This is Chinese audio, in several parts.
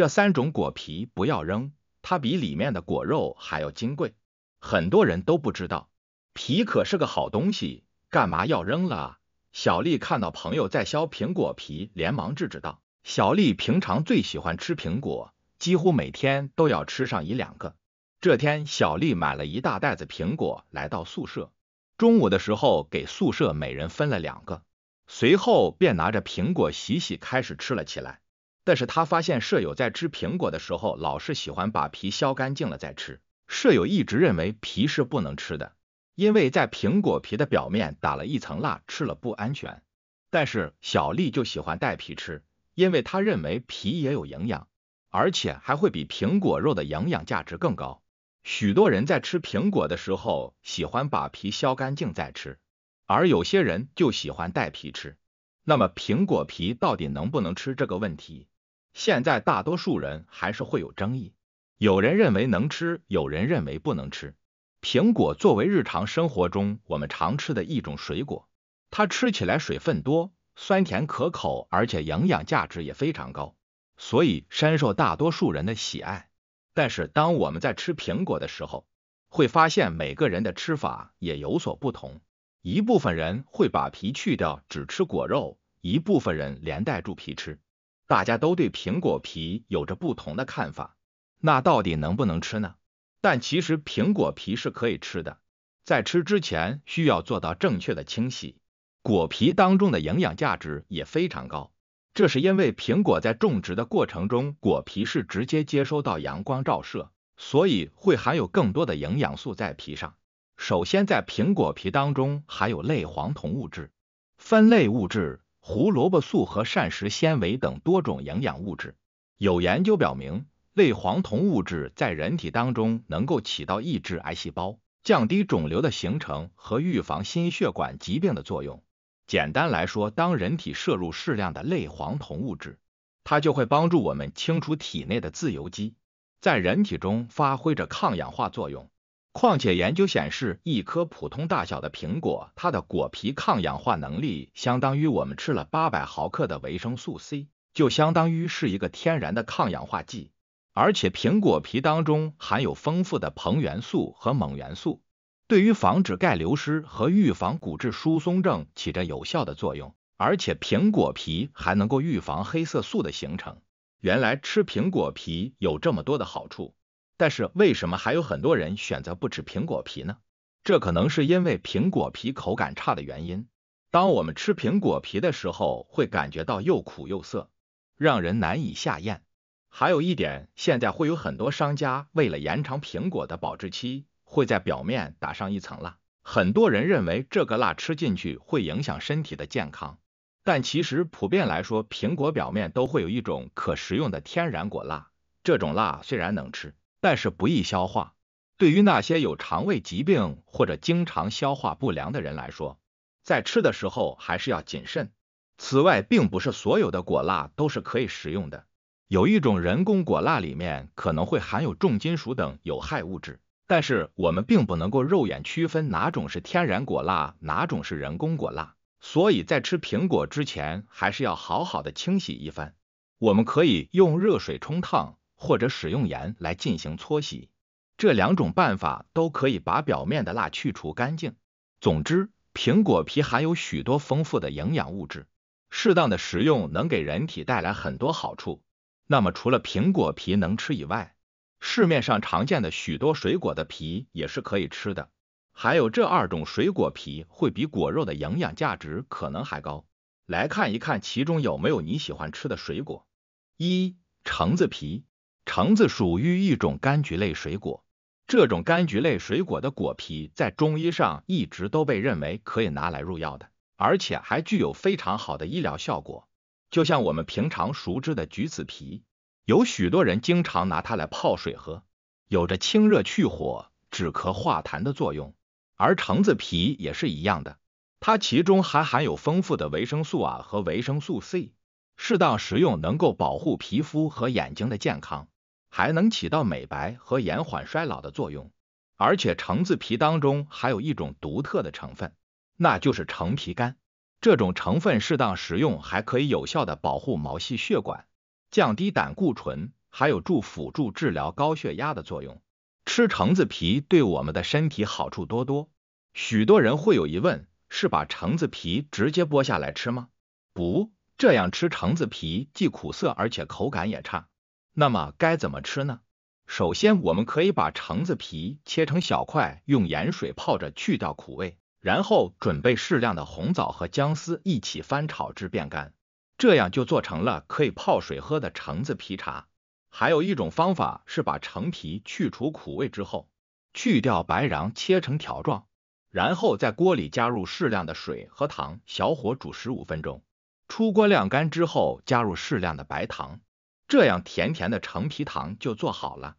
这三种果皮不要扔，它比里面的果肉还要金贵。很多人都不知道，皮可是个好东西，干嘛要扔了？小丽看到朋友在削苹果皮，连忙制止道。小丽平常最喜欢吃苹果，几乎每天都要吃上一两个。这天，小丽买了一大袋子苹果，来到宿舍，中午的时候给宿舍每人分了两个，随后便拿着苹果洗洗，开始吃了起来。但是他发现舍友在吃苹果的时候，老是喜欢把皮削干净了再吃。舍友一直认为皮是不能吃的，因为在苹果皮的表面打了一层蜡，吃了不安全。但是小丽就喜欢带皮吃，因为她认为皮也有营养，而且还会比苹果肉的营养价值更高。许多人在吃苹果的时候，喜欢把皮削干净再吃，而有些人就喜欢带皮吃。那么苹果皮到底能不能吃这个问题？现在大多数人还是会有争议，有人认为能吃，有人认为不能吃。苹果作为日常生活中我们常吃的一种水果，它吃起来水分多，酸甜可口，而且营养价值也非常高，所以深受大多数人的喜爱。但是当我们在吃苹果的时候，会发现每个人的吃法也有所不同，一部分人会把皮去掉只吃果肉，一部分人连带住皮吃。大家都对苹果皮有着不同的看法，那到底能不能吃呢？但其实苹果皮是可以吃的，在吃之前需要做到正确的清洗。果皮当中的营养价值也非常高，这是因为苹果在种植的过程中，果皮是直接接收到阳光照射，所以会含有更多的营养素在皮上。首先，在苹果皮当中含有类黄酮物质、酚类物质。胡萝卜素和膳食纤维等多种营养物质。有研究表明，类黄酮物质在人体当中能够起到抑制癌细胞、降低肿瘤的形成和预防心血管疾病的作用。简单来说，当人体摄入适量的类黄酮物质，它就会帮助我们清除体内的自由基，在人体中发挥着抗氧化作用。况且研究显示，一颗普通大小的苹果，它的果皮抗氧化能力相当于我们吃了八百毫克的维生素 C，就相当于是一个天然的抗氧化剂。而且苹果皮当中含有丰富的硼元素和锰元素，对于防止钙流失和预防骨质疏松症起着有效的作用。而且苹果皮还能够预防黑色素的形成。原来吃苹果皮有这么多的好处。但是为什么还有很多人选择不吃苹果皮呢？这可能是因为苹果皮口感差的原因。当我们吃苹果皮的时候，会感觉到又苦又涩，让人难以下咽。还有一点，现在会有很多商家为了延长苹果的保质期，会在表面打上一层蜡。很多人认为这个蜡吃进去会影响身体的健康，但其实普遍来说，苹果表面都会有一种可食用的天然果蜡。这种蜡虽然能吃。但是不易消化，对于那些有肠胃疾病或者经常消化不良的人来说，在吃的时候还是要谨慎。此外，并不是所有的果蜡都是可以食用的，有一种人工果蜡里面可能会含有重金属等有害物质。但是我们并不能够肉眼区分哪种是天然果蜡，哪种是人工果蜡，所以在吃苹果之前，还是要好好的清洗一番。我们可以用热水冲烫。或者使用盐来进行搓洗，这两种办法都可以把表面的蜡去除干净。总之，苹果皮含有许多丰富的营养物质，适当的食用能给人体带来很多好处。那么，除了苹果皮能吃以外，市面上常见的许多水果的皮也是可以吃的，还有这二种水果皮会比果肉的营养价值可能还高。来看一看，其中有没有你喜欢吃的水果？一，橙子皮。橙子属于一种柑橘类水果，这种柑橘类水果的果皮在中医上一直都被认为可以拿来入药的，而且还具有非常好的医疗效果。就像我们平常熟知的橘子皮，有许多人经常拿它来泡水喝，有着清热去火、止咳化痰的作用。而橙子皮也是一样的，它其中还含有丰富的维生素啊和维生素 C。适当食用能够保护皮肤和眼睛的健康，还能起到美白和延缓衰老的作用。而且橙子皮当中还有一种独特的成分，那就是橙皮苷。这种成分适当食用还可以有效的保护毛细血管，降低胆固醇，还有助辅助治疗高血压的作用。吃橙子皮对我们的身体好处多多。许多人会有疑问：是把橙子皮直接剥下来吃吗？不。这样吃橙子皮既苦涩，而且口感也差。那么该怎么吃呢？首先，我们可以把橙子皮切成小块，用盐水泡着去掉苦味，然后准备适量的红枣和姜丝一起翻炒至变干，这样就做成了可以泡水喝的橙子皮茶。还有一种方法是把橙皮去除苦味之后，去掉白瓤，切成条状，然后在锅里加入适量的水和糖，小火煮十五分钟。出锅晾干之后，加入适量的白糖，这样甜甜的橙皮糖就做好了。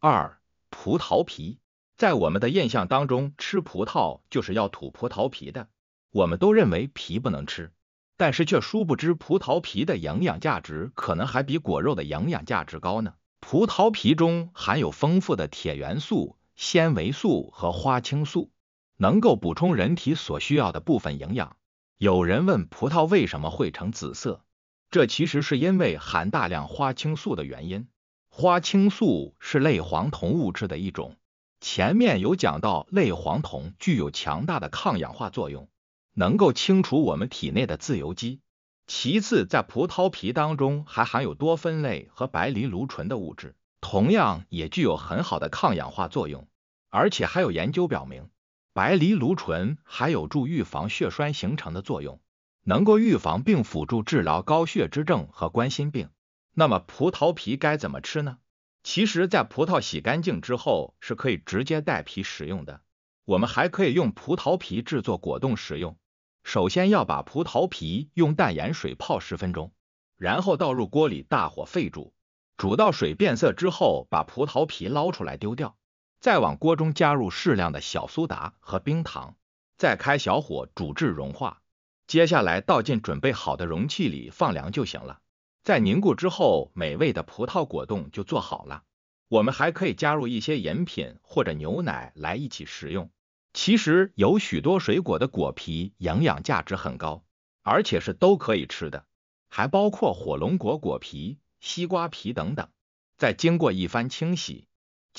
二、葡萄皮，在我们的印象当中，吃葡萄就是要吐葡萄皮的，我们都认为皮不能吃，但是却殊不知葡萄皮的营养价值可能还比果肉的营养价值高呢。葡萄皮中含有丰富的铁元素、纤维素和花青素，能够补充人体所需要的部分营养。有人问葡萄为什么会呈紫色？这其实是因为含大量花青素的原因。花青素是类黄酮物质的一种。前面有讲到类黄酮具有强大的抗氧化作用，能够清除我们体内的自由基。其次，在葡萄皮当中还含有多酚类和白藜芦醇的物质，同样也具有很好的抗氧化作用。而且还有研究表明。白藜芦醇还有助预防血栓形成的作用，能够预防并辅助治疗高血脂症和冠心病。那么葡萄皮该怎么吃呢？其实，在葡萄洗干净之后，是可以直接带皮食用的。我们还可以用葡萄皮制作果冻食用。首先要把葡萄皮用淡盐水泡十分钟，然后倒入锅里大火沸煮，煮到水变色之后，把葡萄皮捞出来丢掉。再往锅中加入适量的小苏打和冰糖，再开小火煮至融化。接下来倒进准备好的容器里放凉就行了。在凝固之后，美味的葡萄果冻就做好了。我们还可以加入一些饮品或者牛奶来一起食用。其实有许多水果的果皮营养价值很高，而且是都可以吃的，还包括火龙果果皮、西瓜皮等等。再经过一番清洗。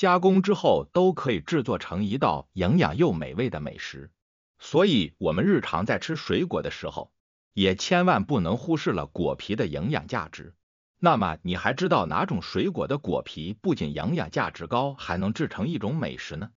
加工之后都可以制作成一道营养又美味的美食，所以我们日常在吃水果的时候，也千万不能忽视了果皮的营养价值。那么，你还知道哪种水果的果皮不仅营养价值高，还能制成一种美食呢？